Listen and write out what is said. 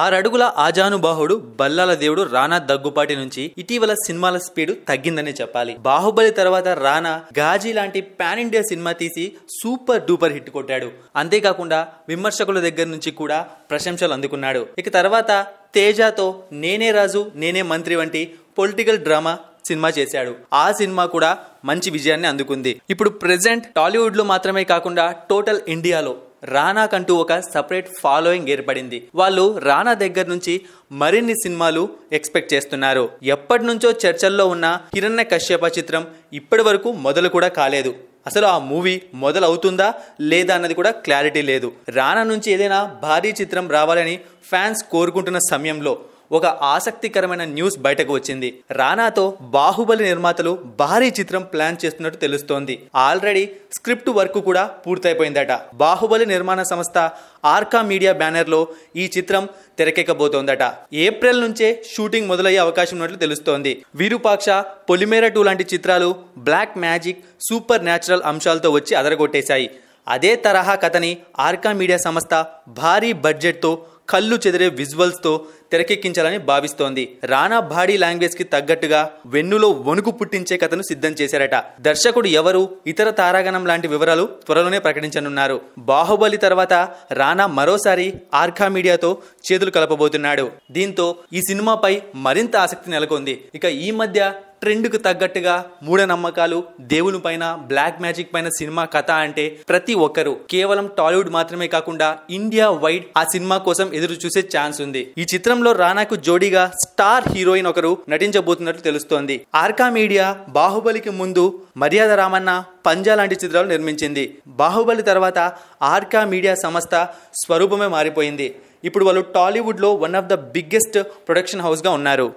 ఆరడుగుల ఆజానుబాహుడు బల్లాల దేవుడు రానా దగ్గుపాటి నుంచి ఇటీవల సినిమాల స్పీడ్ తగ్గిందనే చెప్పాలి బాహుబలి తర్వాత రానా గాజీ లాంటి పాన్ ఇండియా సినిమా తీసి సూపర్ డూపర్ హిట్ కొట్టాడు అంతేకాకుండా విమర్శకుల దగ్గర నుంచి కూడా ప్రశంసలు అందుకున్నాడు ఇక తర్వాత తేజతో నేనే రాజు నేనే మంత్రి వంటి పొలిటికల్ డ్రామా సినిమా చేశాడు ఆ సినిమా కూడా మంచి విజయాన్ని అందుకుంది ఇప్పుడు ప్రెసెంట్ టాలీవుడ్ లో మాత్రమే కాకుండా టోటల్ ఇండియాలో రానాకంటూ ఒక సపరేట్ ఫాలోయింగ్ ఏర్పడింది వాళ్ళు రానా దగ్గర నుంచి మరిన్ని సినిమాలు ఎక్స్పెక్ట్ చేస్తున్నారు ఎప్పటి నుంచో చర్చల్లో ఉన్న కిరణ్య కశ్యప చిత్రం ఇప్పటి వరకు మొదలు కూడా కాలేదు అసలు ఆ మూవీ మొదలు అవుతుందా లేదా అన్నది కూడా క్లారిటీ లేదు రానా నుంచి ఏదైనా భారీ చిత్రం రావాలని ఫ్యాన్స్ కోరుకుంటున్న సమయంలో ఒక ఆసక్తికరమైన న్యూస్ బయటకు వచ్చింది రానాతో బాహుబలి నిర్మాతలు భారీ చిత్రం ప్లాన్ చేస్తున్నట్టు తెలుస్తోంది ఆల్రెడీ స్క్రిప్ట్ వర్క్ కూడా పూర్తయిపోయిందట బాహుబలి నిర్మాణ సంస్థ ఆర్కా మీడియా బ్యానర్లో ఈ చిత్రం తెరకెక్కబోతోందట ఏప్రిల్ నుంచే షూటింగ్ మొదలయ్యే అవకాశం ఉన్నట్లు తెలుస్తోంది విరూపాక్ష పొలిమేర టూ లాంటి చిత్రాలు బ్లాక్ మ్యాజిక్ సూపర్ న్యాచురల్ అంశాలతో వచ్చి అదరగొట్టేశాయి అదే తరహా కథని ఆర్కా మీడియా సంస్థ భారీ బడ్జెట్తో కళ్ళు చెదిరే విజువల్స్తో తెరకెక్కించాలని భావిస్తోంది రానా భాడీ లాంగ్వేజ్కి తగ్గట్టుగా వెన్నులో వణుకు పుట్టించే కథను సిద్ధం చేశారట దర్శకుడు ఎవరు ఇతర తారాగణం లాంటి వివరాలు త్వరలోనే ప్రకటించనున్నారు బాహుబలి తర్వాత రానా మరోసారి ఆర్కా మీడియాతో చేతులు కలపబోతున్నాడు దీంతో ఈ సినిమాపై మరింత ఆసక్తి నెలకొంది ఇక ఈ మధ్య ట్రెండ్కు తగ్గట్టుగా మూఢనమ్మకాలు దేవుని పైన బ్లాక్ మ్యాజిక్ పైన సినిమా కథ అంటే ప్రతి ఒక్కరు కేవలం టాలీవుడ్ మాత్రమే కాకుండా ఇండియా వైడ్ ఆ సినిమా కోసం ఎదురు చూసే ఛాన్స్ ఉంది ఈ చిత్రంలో రానాకు జోడీగా స్టార్ హీరోయిన్ ఒకరు నటించబోతున్నట్లు తెలుస్తోంది ఆర్కా మీడియా బాహుబలికి ముందు మర్యాద రామన్న పంజా లాంటి చిత్రాలు నిర్మించింది బాహుబలి తర్వాత ఆర్కా మీడియా సంస్థ స్వరూపమే మారిపోయింది ఇప్పుడు వాళ్ళు టాలీవుడ్లో one of the biggest production హౌస్గా ఉన్నారు